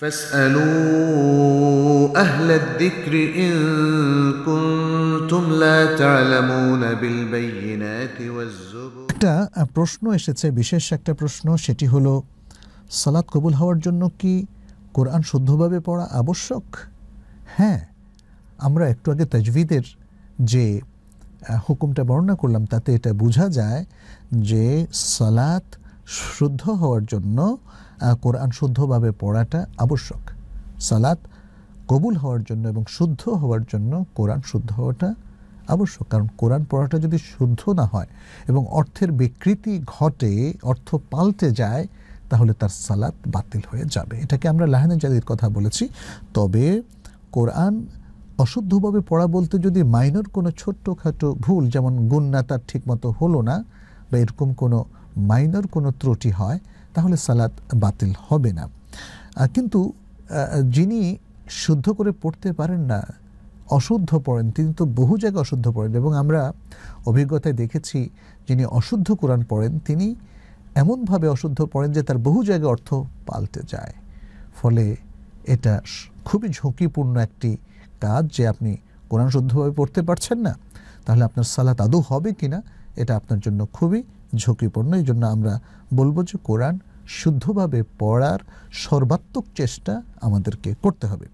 فاسألوا أهل الذكر إن كنتم لا تعلمون بالبينات والزبر একটা প্রশ্ন এসেছে বিশেষ একটা প্রশ্ন সেটি হলো সালাত কবুল হওয়ার জন্য কি কোরআন শুদ্ধভাবে পড়া আবশ্যক হ্যাঁ আমরা একটু আগে তাজভিদের যে হুকুমটা বর্ণনা করলাম তাতে এটা বোঝা যায় যে সালাত শুদ্ধ হওয়ার জন্য কোরআন শুদ্ধভাবে পড়াটা আবশ্যক সালাত কবুল হওয়ার জন্য এবং শুদ্ধ হওয়ার জন্য কোরআন শুদ্ধ হওয়াটা আবশ্যক কারণ কোরআন পড়াটা যদি শুদ্ধ না হয় এবং অর্থের বিকৃতি ঘটে অর্থ পাল্টে যায় তাহলে তার সালাত বাতিল হয়ে যাবে এটাকে আমরা লাহানে জাদির কথা বলেছি তবে কোরআন অশুদ্ধভাবে পড়া বলতে যদি মাইনর কোনো ছোট্টখাটো ভুল যেমন গুন্না তার ঠিকমতো হলো না বা এরকম কোনো মাইনর কোনো ত্রুটি হয় তাহলে সালাত বাতিল হবে না কিন্তু যিনি শুদ্ধ করে পড়তে পারেন না অশুদ্ধ পড়েন তিনি তো বহু জায়গায় অশুদ্ধ পড়েন এবং আমরা অভিজ্ঞতায় দেখেছি যিনি অশুদ্ধ কোরআন পড়েন তিনি এমনভাবে অশুদ্ধ পড়েন যে তার বহু জায়গায় অর্থ পাল্টে যায় ফলে এটা খুবই ঝুঁকিপূর্ণ একটি কাজ যে আপনি কোরআন শুদ্ধভাবে পড়তে পারছেন না তাহলে আপনার সালাত আদৌ হবে কি না এটা আপনার জন্য খুবই ঝুঁকিপূর্ণ এই জন্য আমরা বলবো যে কোরআন শুদ্ধভাবে পড়ার সর্বাত্মক চেষ্টা আমাদেরকে করতে হবে